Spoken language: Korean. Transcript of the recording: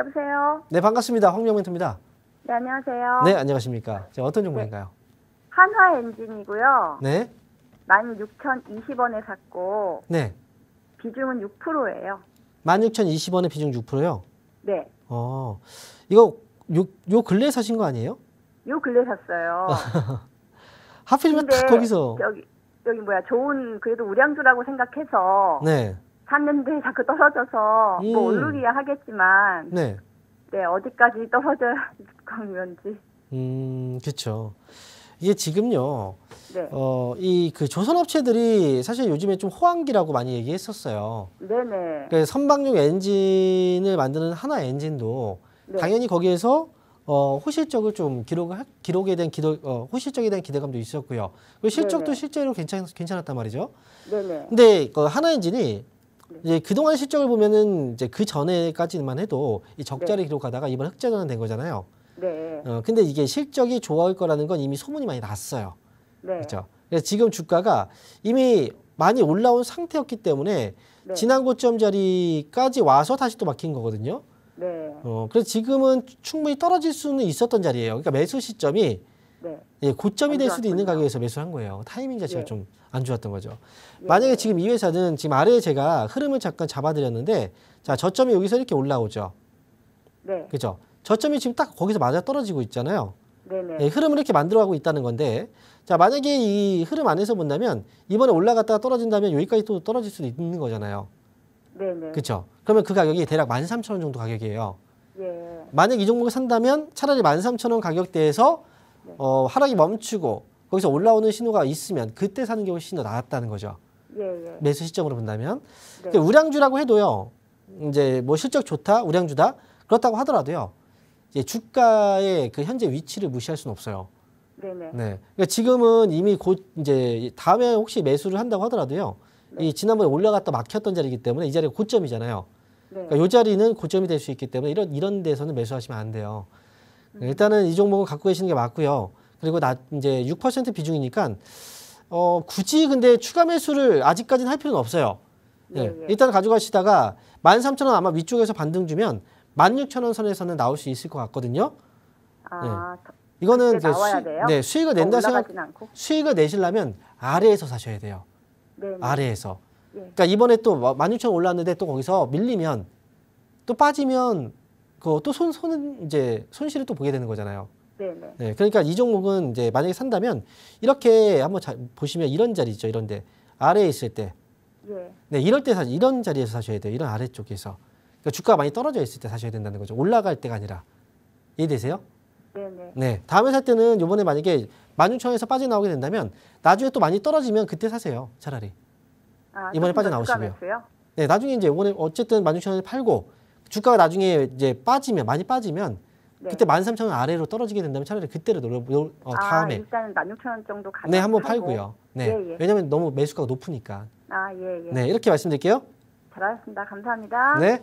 여보세요. 네, 반갑습니다. 황명멘입니다 네, 안녕하세요. 네, 안녕하십니까. 제가 어떤 정보인가요? 네. 한화 엔진이고요. 네. 16,020원에 샀고. 네. 비중은 6%예요. 16,020원에 비중 6%요? 네. 어. 이거 요, 요 근래 사신 거 아니에요? 요 근래 샀어요. 하필이면 딱 거기서 여기 여기 뭐야 좋은 그래도 우량주라고 생각해서 네. 샀는데 자꾸 떨어져서 뭐 음. 뭐 오르기야 하겠지만 네. 네 어디까지 떨어져야 건지 음 그렇죠 이게 지금요 네. 어이 그 조선업체들이 사실 요즘에 좀 호황기라고 많이 얘기했었어요 네네 그 선박용 엔진을 만드는 하나 엔진도 네. 당연히 거기에서 어, 호실적을 좀 기록, 기록에 대한 기대, 어, 호실적에 대한 기대감도 있었고요. 그 실적도 네네. 실제로 괜찮, 괜찮았단 말이죠. 네네. 근데 그 하나 엔진이 네. 이제 그동안 실적을 보면은 이제 그 전에까지만 해도 이 적자를 네. 기록하다가 이번 흑자 전환 된 거잖아요. 네. 어, 근데 이게 실적이 좋아할 거라는 건 이미 소문이 많이 났어요. 네. 그렇죠. 그래서 지금 주가가 이미 많이 올라온 상태였기 때문에 네. 지난 고점 자리까지 와서 다시 또 막힌 거거든요. 네. 어, 그래서 지금은 충분히 떨어질 수는 있었던 자리예요. 그러니까 매수 시점이 네. 예, 고점이 될 수도 있는 가격에서 매수한 거예요. 타이밍 자체가 네. 예. 좀안 좋았던 거죠. 네. 만약에 지금 이 회사는 지금 아래에 제가 흐름을 잠깐 잡아드렸는데 자 저점이 여기서 이렇게 올라오죠. 네. 그죠? 저점이 지금 딱 거기서 맞아 떨어지고 있잖아요. 네네. 예, 흐름을 이렇게 만들어가고 있다는 건데 자 만약에 이 흐름 안에서 본다면 이번에 올라갔다가 떨어진다면 여기까지 또 떨어질 수도 있는 거잖아요. 네네. 그렇죠. 그러면 그 가격이 대략 13,000원 정도 가격이에요. 예. 만약 이 종목을 산다면 차라리 13,000원 가격대에서 네. 어, 하락이 멈추고 거기서 올라오는 신호가 있으면 그때 사는 게 훨씬 더 나았다는 거죠. 예, 예. 매수 시점으로 본다면 네. 그러니까 우량주라고 해도요. 이제 뭐 실적 좋다 우량주다 그렇다고 하더라도요. 이제 주가의 그 현재 위치를 무시할 수는 없어요. 네네. 네. 그러니까 지금은 이미 곧 이제 다음에 혹시 매수를 한다고 하더라도요. 네. 이 지난번에 올라갔다 막혔던 자리이기 때문에 이 자리가 고점이잖아요. 네. 그러니까 이 자리는 고점이 될 수 있기 때문에 이런 이런 데서는 매수하시면 안 돼요. 음. 일단은 이 종목은 갖고 계시는 게 맞고요. 그리고 나 이제 6% 비중이니까 어 굳이 근데 추가 매수를 아직까지는 할 필요는 없어요. 예. 네, 네. 일단 가져가시다가 13,000원 아마 위쪽에서 반등 주면 16,000원 선에서는 나올 수 있을 것 같거든요. 아, 네. 이거는 이제 수, 네, 수익을 낸다 생각 수익을 내시려면 아래에서 사셔야 돼요. 네네. 네. 아래에서. 예. 그러니까 이번에 또 16,000원 올랐는데 또 거기서 밀리면 또 빠지면 그것도 손, 손은 이제 손실을 또 보게 되는 거잖아요. 네네. 네. 네, 그러니까 이 종목은 이제 만약에 산다면 이렇게 한번 자, 보시면 이런 자리 있죠, 이런데 아래에 있을 때. 네. 네, 이럴 때 사, 이런 자리에서 사셔야 돼요. 이런 아래쪽에서. 그러니까 주가가 많이 떨어져 있을 때 사셔야 된다는 거죠. 올라갈 때가 아니라. 이해되세요? 네네. 네. 네. 다음에 살 때는 요번에 만약에 만6천원에서 빠져나오게 된다면 나중에 또 많이 떨어지면 그때 사세요. 차라리. 아, 이번에 빠져나오시고요 네, 나중에 이제 이번에 어쨌든 만6천원에 팔고 주가가 나중에 이제 빠지면 많이 빠지면 네. 그때 만 삼천 원 아래로 떨어지게 된다면 차라리 그때를 노려 노, 어, 아, 다음에 일단은 만 육천 원 정도 가네 한번 팔고요. 네. 예, 예. 왜냐면 너무 매수가가 높으니까. 아, 예, 예. 네, 이렇게 말씀드릴게요. 잘하셨습니다. 감사합니다. 네.